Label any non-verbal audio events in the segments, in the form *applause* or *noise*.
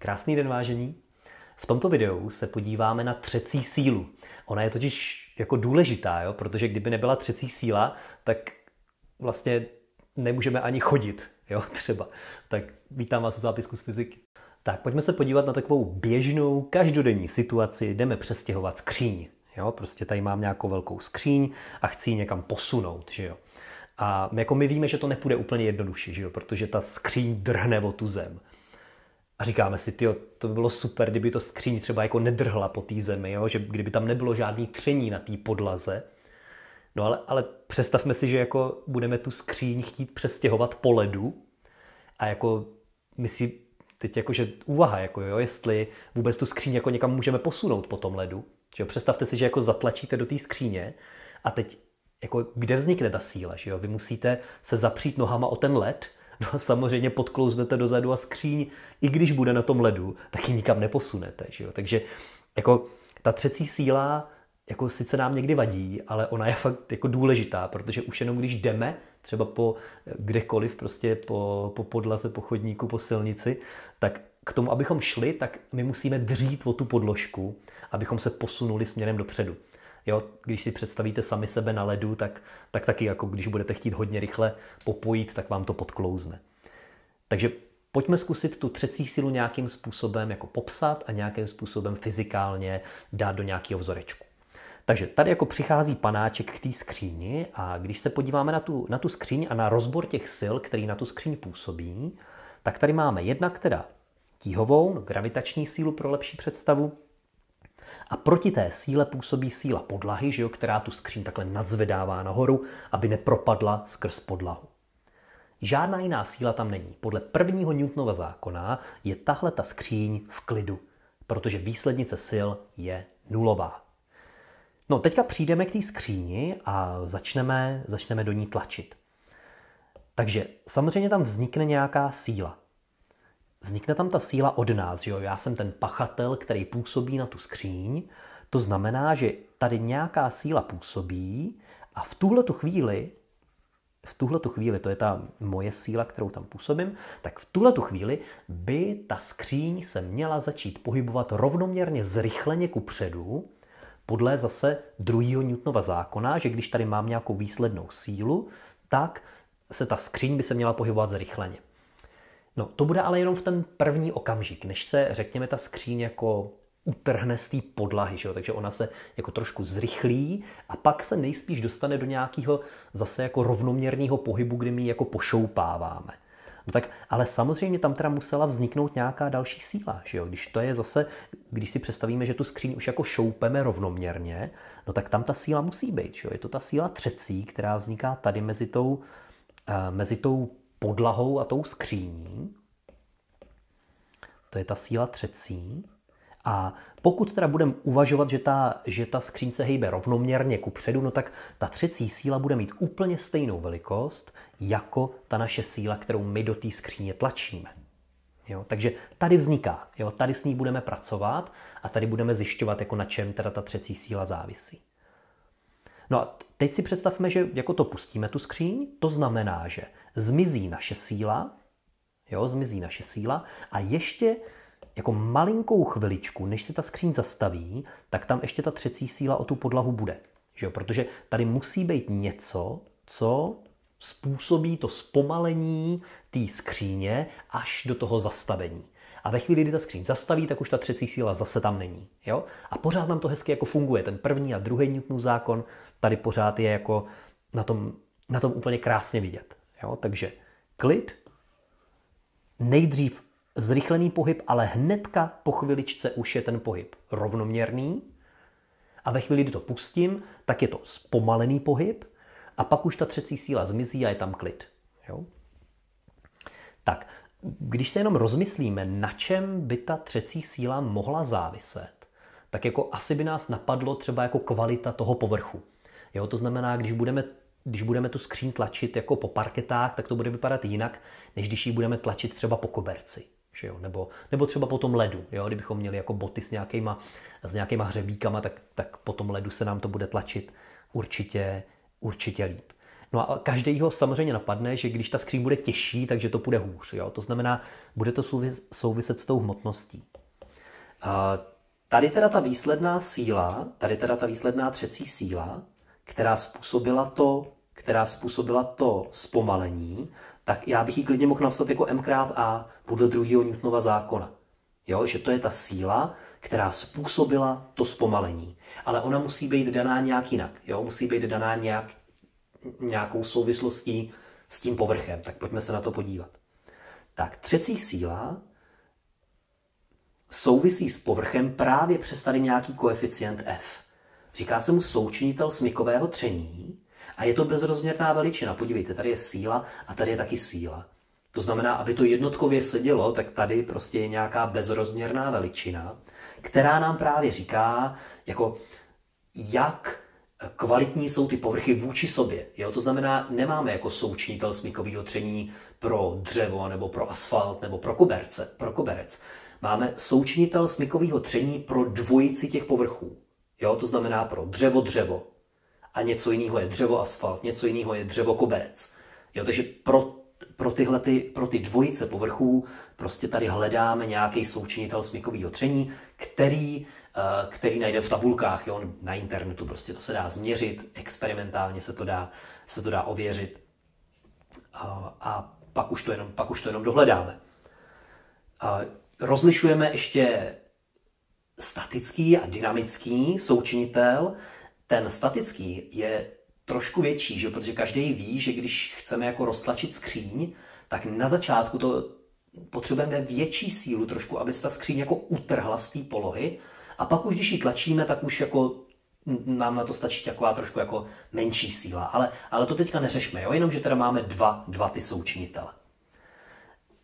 Krásný den vážení. V tomto videu se podíváme na třecí sílu. Ona je totiž jako důležitá, jo? protože kdyby nebyla třecí síla, tak vlastně nemůžeme ani chodit, jo, *laughs* třeba. Tak vítám vás u zápisku z fyziky. Tak pojďme se podívat na takovou běžnou, každodenní situaci. Jdeme přestěhovat skříň. Jo? Prostě tady mám nějakou velkou skříň a chci ji někam posunout. Že jo? A jako my víme, že to nepůjde úplně jednoduše, že jo? protože ta skříň drhne o tu zem. A říkáme si, tyjo, to by bylo super, kdyby to skříň třeba jako nedrhla po té zemi, jo? že kdyby tam nebylo žádný tření na té podlaze. No ale, ale představme si, že jako budeme tu skříň chtít přestěhovat po ledu a jako my si teď jako, že úvaha, jako jo, jestli vůbec tu skříň jako někam můžeme posunout po tom ledu. Že jo? Představte si, že jako zatlačíte do té skříně a teď jako kde vznikne ta síla, že jo? Vy musíte se zapřít nohama o ten led No a samozřejmě podklouznete dozadu a skříň, i když bude na tom ledu, tak ji nikam neposunete. Že jo? Takže jako ta třecí síla jako sice nám někdy vadí, ale ona je fakt jako důležitá, protože už jenom když jdeme třeba po eh, kdekoliv, prostě po, po podlaze, po chodníku, po silnici, tak k tomu, abychom šli, tak my musíme dřít o tu podložku, abychom se posunuli směrem dopředu. Jo, když si představíte sami sebe na ledu, tak, tak taky jako když budete chtít hodně rychle popojit, tak vám to podklouzne. Takže pojďme zkusit tu třecí sílu nějakým způsobem jako popsat a nějakým způsobem fyzikálně dát do nějakého vzorečku. Takže tady jako přichází panáček k té skříni a když se podíváme na tu, na tu skříň a na rozbor těch sil, který na tu skříň působí, tak tady máme jednak teda tíhovou, gravitační sílu pro lepší představu, a proti té síle působí síla podlahy, že jo, která tu skříň takhle nadzvedává nahoru, aby nepropadla skrz podlahu. Žádná jiná síla tam není. Podle prvního Newtonova zákona je tahle ta skříň v klidu, protože výslednice sil je nulová. No, teďka přijdeme k té skříni a začneme, začneme do ní tlačit. Takže samozřejmě tam vznikne nějaká síla vznikne tam ta síla od nás, že jo? Já jsem ten pachatel, který působí na tu skříň. To znamená, že tady nějaká síla působí a v tuhle tu chvíli, v tuhle tu chvíli, to je ta moje síla, kterou tam působím, tak v tuhle tu chvíli by ta skříň se měla začít pohybovat rovnoměrně zrychleně ku předu, podle zase druhého Newtonova zákona, že když tady mám nějakou výslednou sílu, tak se ta skříň by se měla pohybovat zrychleně. No, to bude ale jenom v ten první okamžik, než se, řekněme, ta skříň jako utrhne z té podlahy, že jo? takže ona se jako trošku zrychlí a pak se nejspíš dostane do nějakého zase jako rovnoměrného pohybu, kdy my ji jako pošoupáváme. No tak, ale samozřejmě tam teda musela vzniknout nějaká další síla, že jo? Když to je zase, když si představíme, že tu skříň už jako šoupeme rovnoměrně, no tak tam ta síla musí být, že jo? Je to ta síla třecí, která vzniká tady mezi tou, eh, mezi tou podlahou a tou skříní. To je ta síla třecí. A pokud teda budeme uvažovat, že ta, že ta skříň se hejbe rovnoměrně ku předu, no tak ta třecí síla bude mít úplně stejnou velikost jako ta naše síla, kterou my do té skříně tlačíme. Jo? Takže tady vzniká, jo? tady s ní budeme pracovat a tady budeme zjišťovat, jako na čem teda ta třecí síla závisí. No a teď si představme, že jako to pustíme tu skříň, to znamená, že zmizí naše síla, jo, zmizí naše síla a ještě jako malinkou chviličku, než se ta skříň zastaví, tak tam ještě ta třecí síla o tu podlahu bude. Že jo? Protože tady musí být něco, co způsobí to zpomalení té skříně až do toho zastavení. A ve chvíli, kdy ta skříň zastaví, tak už ta třecí síla zase tam není. Jo? A pořád nám to hezky jako funguje. Ten první a druhý Newtonův zákon tady pořád je jako na tom, na tom úplně krásně vidět. Jo? Takže klid, nejdřív zrychlený pohyb, ale hnedka po chviličce už je ten pohyb rovnoměrný. A ve chvíli, kdy to pustím, tak je to zpomalený pohyb a pak už ta třecí síla zmizí a je tam klid. Jo? Tak, když se jenom rozmyslíme, na čem by ta třecí síla mohla záviset, tak jako asi by nás napadlo třeba jako kvalita toho povrchu. Jo, to znamená, když budeme, když budeme tu skříň tlačit jako po parketách, tak to bude vypadat jinak, než když ji budeme tlačit třeba po koberci. Že jo? Nebo, nebo třeba po tom ledu. Jo? Kdybychom měli jako boty s nějakýma, s nějakýma hřebíkama, tak, tak po tom ledu se nám to bude tlačit určitě, určitě líp. No a ho samozřejmě napadne, že když ta skříň bude těžší, takže to bude hůř. Jo? To znamená, bude to souviset s tou hmotností. A tady teda ta výsledná síla, tady teda ta výsledná třecí síla, která způsobila to, která způsobila to zpomalení, tak já bych ji klidně mohl napsat jako m krát a podle druhého Newtonova zákona. Jo, že to je ta síla, která způsobila to zpomalení. Ale ona musí být daná nějak jinak. Jo? Musí být daná nějak nějakou souvislostí s tím povrchem. Tak pojďme se na to podívat. Tak třecí síla souvisí s povrchem právě přes tady nějaký koeficient F. Říká se mu součinitel smykového tření a je to bezrozměrná veličina. Podívejte, tady je síla a tady je taky síla. To znamená, aby to jednotkově sedělo, tak tady prostě je nějaká bezrozměrná veličina, která nám právě říká, jako jak kvalitní jsou ty povrchy vůči sobě. Jo? To znamená, nemáme jako součinitel smíkového tření pro dřevo nebo pro asfalt nebo pro, koberce, pro koberec. Máme součinitel smíkového tření pro dvojici těch povrchů. Jo? To znamená pro dřevo, dřevo. A něco jiného je dřevo, asfalt, něco jiného je dřevo, koberec. Jo? Takže pro, pro, tyhle ty, pro ty dvojice povrchů prostě tady hledáme nějaký součinitel smíkového tření, který Eh, který najde v tabulkách, jo, na internetu, prostě to se dá změřit, experimentálně se to dá, se to dá ověřit eh, a pak už to jenom, pak už to jenom dohledáme. Eh, rozlišujeme ještě statický a dynamický součinitel. Ten statický je trošku větší, že? protože každý ví, že když chceme jako roztlačit skříň, tak na začátku to potřebujeme větší sílu trošku, aby se ta skříň jako utrhla z té polohy, a pak už, když ji tlačíme, tak už jako nám na to stačí taková trošku jako menší síla. Ale, ale to teďka neřešme, jo? jenom že teda máme dva, dva ty součinitele.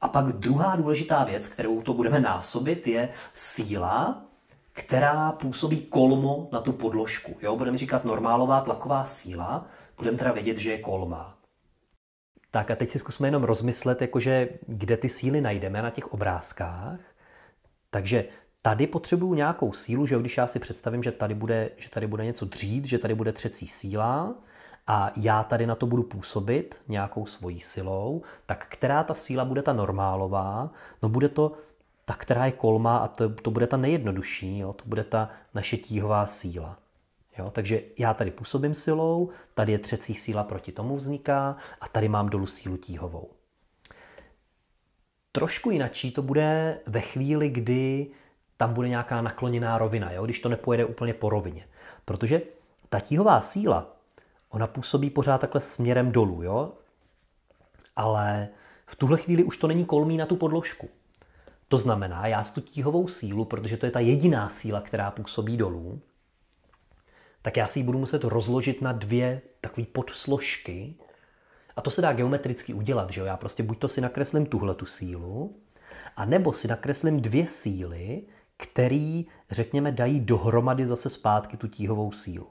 A pak druhá důležitá věc, kterou to budeme násobit, je síla, která působí kolmo na tu podložku. Jo? Budeme říkat normálová tlaková síla, budeme teda vědět, že je kolmá. Tak a teď si zkusme jenom rozmyslet, jakože kde ty síly najdeme na těch obrázkách. Takže tady potřebuju nějakou sílu, že když já si představím, že tady bude, že tady bude něco dřít, že tady bude třecí síla a já tady na to budu působit nějakou svojí silou, tak která ta síla bude ta normálová? No bude to ta, která je kolmá a to, to bude ta nejjednodušší, jo? to bude ta naše tíhová síla. Jo? Takže já tady působím silou, tady je třecí síla proti tomu vzniká a tady mám dolů sílu tíhovou. Trošku jinačí to bude ve chvíli, kdy tam bude nějaká nakloněná rovina, jo? když to nepojede úplně po rovině. Protože ta tíhová síla, ona působí pořád takhle směrem dolů, jo? ale v tuhle chvíli už to není kolmí na tu podložku. To znamená, já s tu tíhovou sílu, protože to je ta jediná síla, která působí dolů, tak já si ji budu muset rozložit na dvě takové podsložky. A to se dá geometricky udělat, že jo? Já prostě buď to si nakreslím tuhle tu sílu, a nebo si nakreslím dvě síly, který, řekněme, dají dohromady zase zpátky tu tíhovou sílu.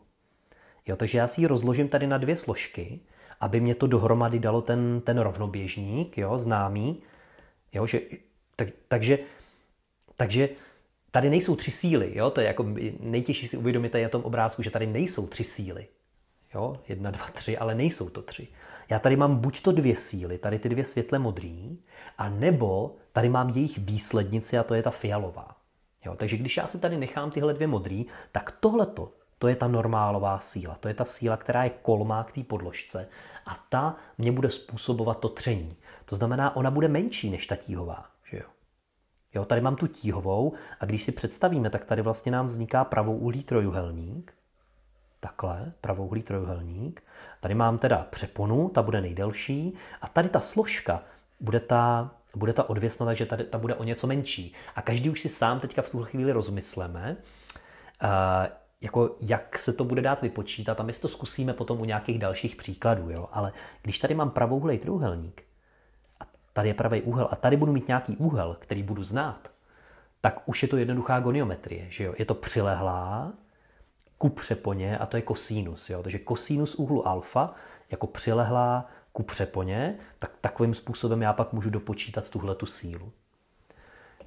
Jo, takže já si ji rozložím tady na dvě složky, aby mě to dohromady dalo ten, ten rovnoběžník, jo, známý. Jo, že, tak, takže, takže tady nejsou tři síly, jo, to je jako nejtěžší si uvědomit tady na tom obrázku, že tady nejsou tři síly. Jo, jedna, dva, tři, ale nejsou to tři. Já tady mám buď to dvě síly, tady ty dvě světle modrý, a nebo tady mám jejich výslednici a to je ta fialová. Jo, takže když já si tady nechám tyhle dvě modrý, tak tohleto, to je ta normálová síla. To je ta síla, která je kolmá k té podložce a ta mě bude způsobovat to tření. To znamená, ona bude menší než ta tíhová. Že jo? Jo, tady mám tu tíhovou a když si představíme, tak tady vlastně nám vzniká pravouhlý trojuhelník. Takhle, pravouhlý trojuhelník. Tady mám teda přeponu, ta bude nejdelší a tady ta složka bude ta bude ta odvěsna, takže ta, ta bude o něco menší. A každý už si sám teďka v tuhle chvíli rozmysleme, uh, jako jak se to bude dát vypočítat a my si to zkusíme potom u nějakých dalších příkladů. Jo? Ale když tady mám pravouhlej trůhelník, a tady je pravý úhel a tady budu mít nějaký úhel, který budu znát, tak už je to jednoduchá goniometrie. Že jo? Je to přilehlá ku přeponě a to je kosinus. Jo? Takže kosinus úhlu alfa jako přilehlá ku přeponě, tak takovým způsobem já pak můžu dopočítat tuhle tu sílu.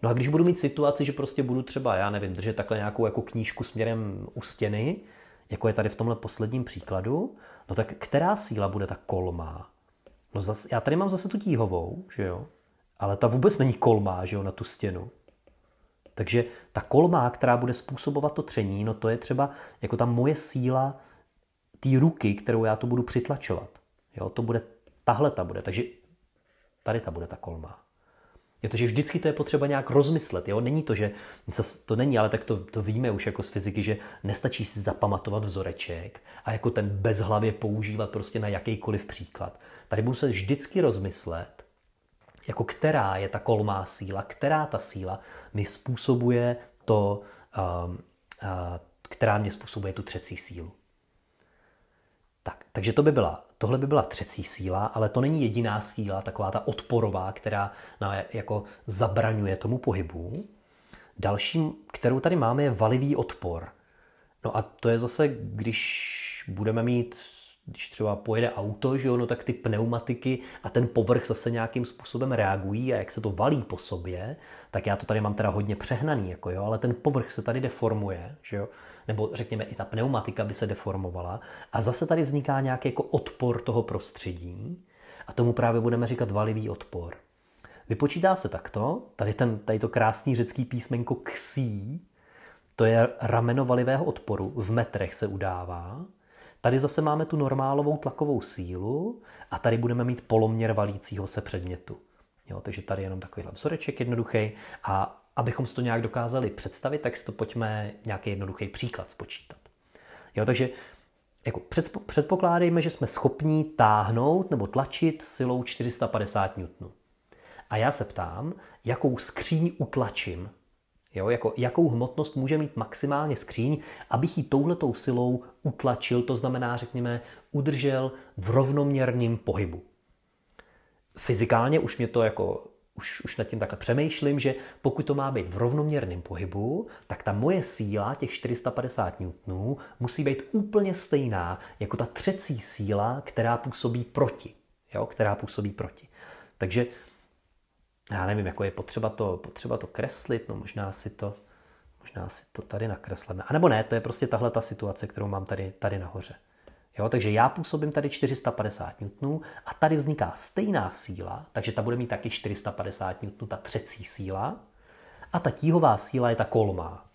No a když budu mít situaci, že prostě budu třeba, já nevím, držet takhle nějakou jako knížku směrem u stěny, jako je tady v tomhle posledním příkladu, no tak která síla bude ta kolmá? No zas, já tady mám zase tu tíhovou, že jo? Ale ta vůbec není kolmá, že jo, na tu stěnu. Takže ta kolmá, která bude způsobovat to tření, no to je třeba jako ta moje síla té ruky, kterou já to budu přitlačovat. Jo, to bude Tahle ta bude, takže tady ta bude ta kolmá. Je to, že vždycky to je potřeba nějak rozmyslet. Jo? Není to, že to není, ale tak to, to víme už jako z fyziky, že nestačí si zapamatovat vzoreček a jako ten bezhlavě používat prostě na jakýkoliv příklad. Tady budu se vždycky rozmyslet, jako která je ta kolmá síla, která ta síla mi způsobuje to, um, uh, která mě způsobuje tu třecí sílu. Tak, takže to by byla Tohle by byla třecí síla, ale to není jediná síla, taková ta odporová, která na, jako zabraňuje tomu pohybu. Dalším, kterou tady máme, je valivý odpor. No a to je zase, když budeme mít když třeba pojede auto, že jo, no tak ty pneumatiky a ten povrch zase nějakým způsobem reagují a jak se to valí po sobě, tak já to tady mám teda hodně přehnaný, jako jo, ale ten povrch se tady deformuje, že jo, nebo řekněme i ta pneumatika by se deformovala a zase tady vzniká nějaký jako odpor toho prostředí a tomu právě budeme říkat valivý odpor. Vypočítá se takto, tady, ten, tady to krásný řecký písmenko ksí, to je rameno valivého odporu, v metrech se udává. Tady zase máme tu normálovou tlakovou sílu a tady budeme mít poloměr valícího se předmětu. Jo, takže tady jenom takovýhle vzoreček jednoduchý a abychom si to nějak dokázali představit, tak si to pojďme nějaký jednoduchý příklad spočítat. Jo, takže jako předpokládejme, že jsme schopni táhnout nebo tlačit silou 450 N. A já se ptám, jakou skříň utlačím, jo, jako, jakou hmotnost může mít maximálně skříň, abych ji touhletou silou utlačil, to znamená, řekněme, udržel v rovnoměrném pohybu. Fyzikálně už mě to jako už, už nad tím takhle přemýšlím, že pokud to má být v rovnoměrném pohybu, tak ta moje síla, těch 450 N, musí být úplně stejná jako ta třecí síla, která působí proti. Jo? Která působí proti. Takže já nevím, jako je potřeba to, potřeba to kreslit, no možná si to, možná si to tady nakresleme. A nebo ne, to je prostě tahle ta situace, kterou mám tady, tady nahoře. Jo, takže já působím tady 450 N a tady vzniká stejná síla, takže ta bude mít taky 450 N, ta třecí síla. A ta tíhová síla je ta kolmá.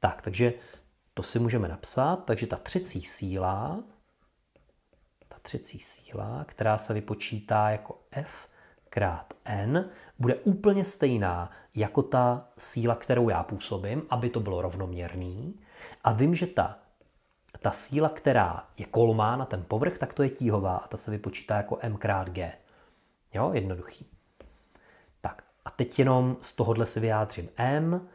Tak, takže to si můžeme napsat. Takže ta třecí síla, ta třecí síla, která se vypočítá jako F krát N, bude úplně stejná jako ta síla, kterou já působím, aby to bylo rovnoměrný. A vím, že ta ta síla, která je kolmá na ten povrch, tak to je tíhová a ta se vypočítá jako m krát g. Jo, jednoduchý. Tak a teď jenom z tohohle si vyjádřím m,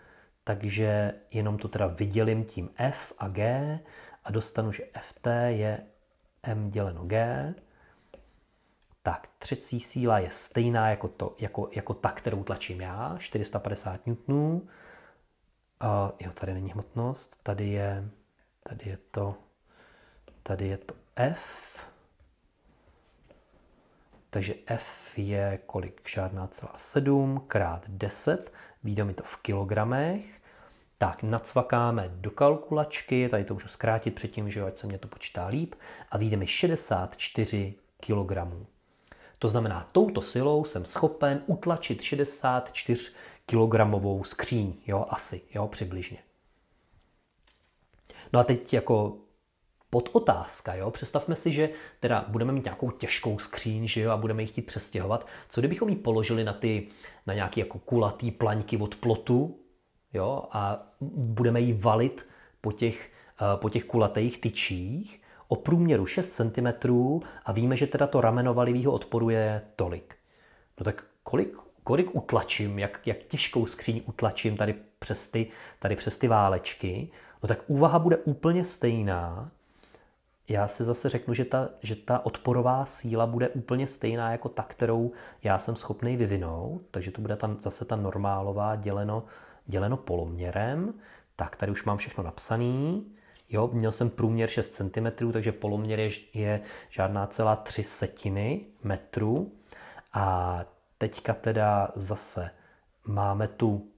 takže jenom to teda vydělím tím f a g a dostanu, že ft je m děleno g. Tak třecí síla je stejná jako, to, jako, jako ta, kterou tlačím já, 450 N. Uh, jo, tady není hmotnost, tady je Tady je to, tady je to F. Takže F je kolik? Žádná celá 7 krát 10. Výjde mi to v kilogramech. Tak, nacvakáme do kalkulačky, tady to můžu zkrátit předtím, že ať se mě to počítá líp, a výjde mi 64 kg. To znamená, touto silou jsem schopen utlačit 64 kilogramovou skříň, jo, asi, jo, přibližně. No a teď jako pod otázka, jo? Představme si, že teda budeme mít nějakou těžkou skříň, že jo, a budeme ji chtít přestěhovat. Co kdybychom ji položili na ty, na nějaký jako kulatý plaňky od plotu, jo, a budeme ji valit po těch, eh, po těch kulatých tyčích o průměru 6 cm a víme, že teda to rameno valivýho odporu je tolik. No tak kolik, kolik utlačím, jak, jak těžkou skříň utlačím tady přes ty, tady přes ty válečky, No tak úvaha bude úplně stejná. Já si zase řeknu, že ta, že ta odporová síla bude úplně stejná jako ta, kterou já jsem schopný vyvinout, takže to bude tam zase ta normálová děleno, děleno poloměrem. Tak tady už mám všechno napsané. Jo, měl jsem průměr 6 cm, takže poloměr je, je žádná celá 3 setiny metru. A teďka teda zase máme tu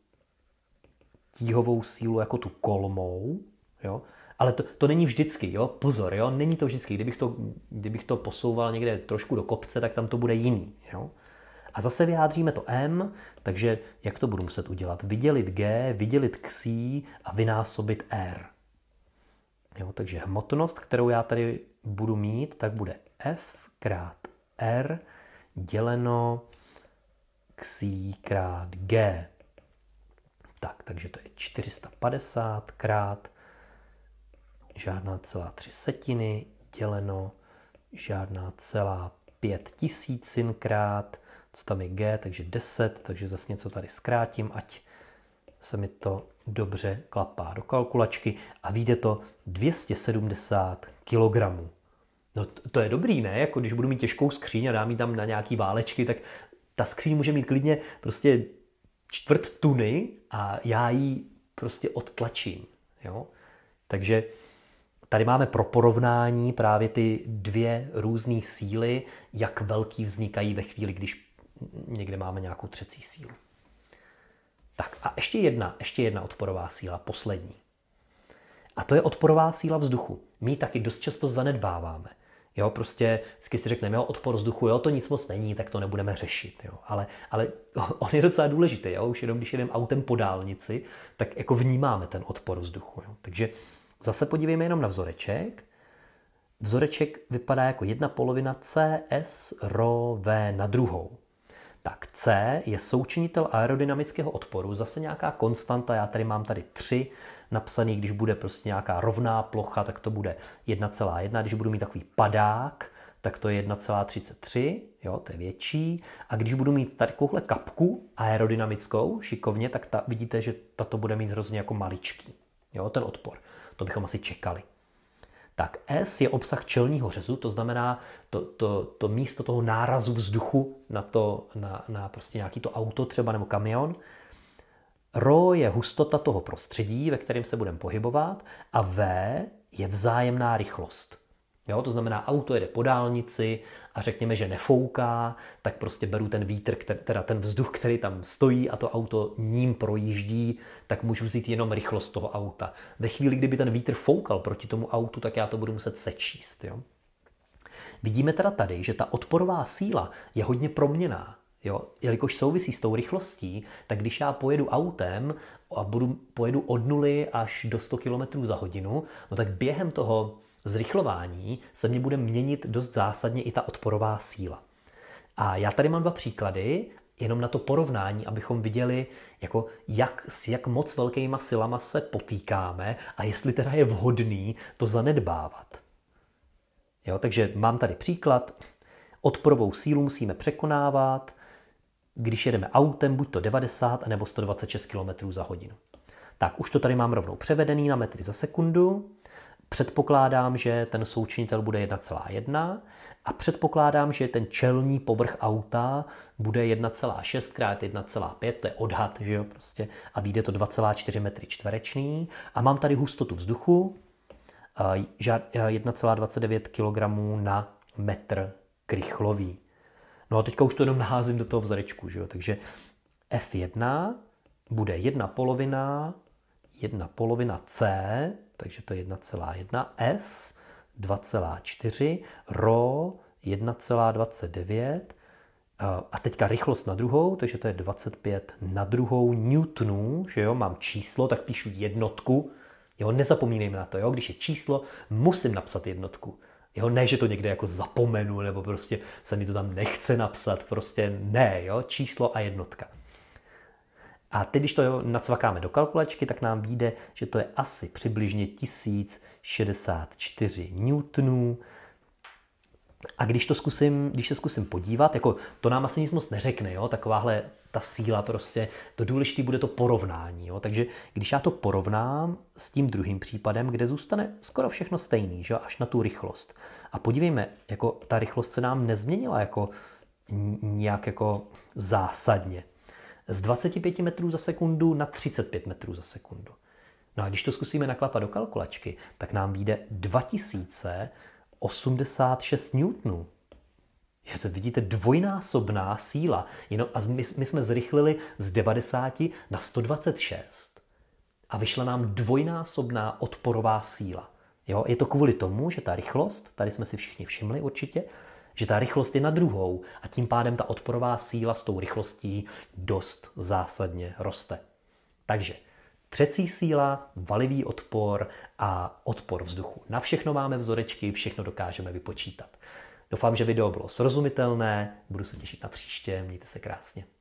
tíhovou sílu jako tu kolmou, jo? ale to, to není vždycky, jo? pozor, jo? není to vždycky, kdybych to, kdybych to posouval někde trošku do kopce, tak tam to bude jiný. Jo? A zase vyjádříme to M, takže jak to budu muset udělat? Vydělit G, vydělit XI a vynásobit R. Jo, takže hmotnost, kterou já tady budu mít, tak bude F krát R děleno XI krát G. Tak, takže to je 450 krát žádná celá tři setiny děleno žádná celá pět tisícinkrát, co tam je G, takže 10, takže zase něco tady zkrátím, ať se mi to dobře klapá do kalkulačky a vyjde to 270 kg. No to je dobrý, ne? Jako když budu mít těžkou skříň a dám ji tam na nějaký válečky, tak ta skříň může mít klidně prostě čtvrt tuny a já ji prostě odtlačím. Jo? Takže tady máme pro porovnání právě ty dvě různé síly, jak velký vznikají ve chvíli, když někde máme nějakou třecí sílu. Tak a ještě jedna, ještě jedna odporová síla, poslední. A to je odporová síla vzduchu. My ji taky dost často zanedbáváme. Jo, prostě vždycky si řekneme, jo, odpor vzduchu, jo, to nic moc není, tak to nebudeme řešit. Jo. Ale, ale *laughs* on je docela důležitý, jo, už jenom když jedeme autem po dálnici, tak jako vnímáme ten odpor vzduchu. Jo. Takže zase podívejme jenom na vzoreček. Vzoreček vypadá jako jedna polovina C, S, R V na druhou. Tak C je součinitel aerodynamického odporu, zase nějaká konstanta, já tady mám tady 3, napsaný, když bude prostě nějaká rovná plocha, tak to bude 1,1, když budu mít takový padák, tak to je 1,33, jo, to je větší. A když budu mít tady takovouhle kapku aerodynamickou, šikovně, tak ta, vidíte, že tato bude mít hrozně jako maličký, jo, ten odpor. To bychom asi čekali. Tak S je obsah čelního řezu, to znamená to, to, to místo toho nárazu vzduchu na, to, na, na prostě nějaký to auto třeba nebo kamion. Rho je hustota toho prostředí, ve kterém se budeme pohybovat, a V je vzájemná rychlost. Jo, to znamená, auto jede po dálnici a řekněme, že nefouká, tak prostě beru ten vítr, teda ten vzduch, který tam stojí a to auto ním projíždí, tak můžu vzít jenom rychlost toho auta. Ve chvíli, kdyby ten vítr foukal proti tomu autu, tak já to budu muset sečíst. Jo? Vidíme teda tady, že ta odporová síla je hodně proměná. Jo, jelikož souvisí s tou rychlostí, tak když já pojedu autem a budu, pojedu od nuly až do 100 km za hodinu, no tak během toho zrychlování se mě bude měnit dost zásadně i ta odporová síla. A já tady mám dva příklady, jenom na to porovnání, abychom viděli, jako jak, s jak moc velkýma silama se potýkáme a jestli teda je vhodný to zanedbávat. Jo, takže mám tady příklad, odporovou sílu musíme překonávat, když jedeme autem, buď to 90 nebo 126 km za hodinu. Tak už to tady mám rovnou převedený na metry za sekundu. Předpokládám, že ten součinitel bude 1,1 a předpokládám, že ten čelní povrch auta bude 1,6 x 1,5, to je odhad, že jo, prostě, a vyjde to 2,4 metry čtvereční. A mám tady hustotu vzduchu 1,29 eh, eh, kg na metr krychlový. No a teďka už to jenom naházím do toho vzorečku, že jo? Takže F1 bude jedna polovina, jedna polovina C, takže to je 1,1, S 2,4, RO 1,29, a teďka rychlost na druhou, takže to je 25 na druhou newtonů, že jo, mám číslo, tak píšu jednotku, jo, nezapomínejme na to, jo, když je číslo, musím napsat jednotku. Jo, ne, že to někde jako zapomenu, nebo prostě se mi to tam nechce napsat, prostě ne, jo, číslo a jednotka. A teď, když to nacvakáme do kalkulačky, tak nám vyjde, že to je asi přibližně 1064 newtonů. A když, to zkusím, když se zkusím podívat, jako to nám asi nic moc neřekne, jo? takováhle ta síla prostě, to důležité bude to porovnání. Jo? Takže když já to porovnám s tím druhým případem, kde zůstane skoro všechno stejný, že? až na tu rychlost. A podívejme, jako ta rychlost se nám nezměnila jako nějak jako zásadně. Z 25 metrů za sekundu na 35 metrů za sekundu. No a když to zkusíme naklapat do kalkulačky, tak nám vyjde 2086 newtonů. Je to, vidíte, dvojnásobná síla. Jenom, a my, my jsme zrychlili z 90 na 126. A vyšla nám dvojnásobná odporová síla. Jo? Je to kvůli tomu, že ta rychlost, tady jsme si všichni všimli určitě, že ta rychlost je na druhou a tím pádem ta odporová síla s tou rychlostí dost zásadně roste. Takže třecí síla, valivý odpor a odpor vzduchu. Na všechno máme vzorečky, všechno dokážeme vypočítat. Doufám, že video bylo srozumitelné, budu se těšit na příště, mějte se krásně.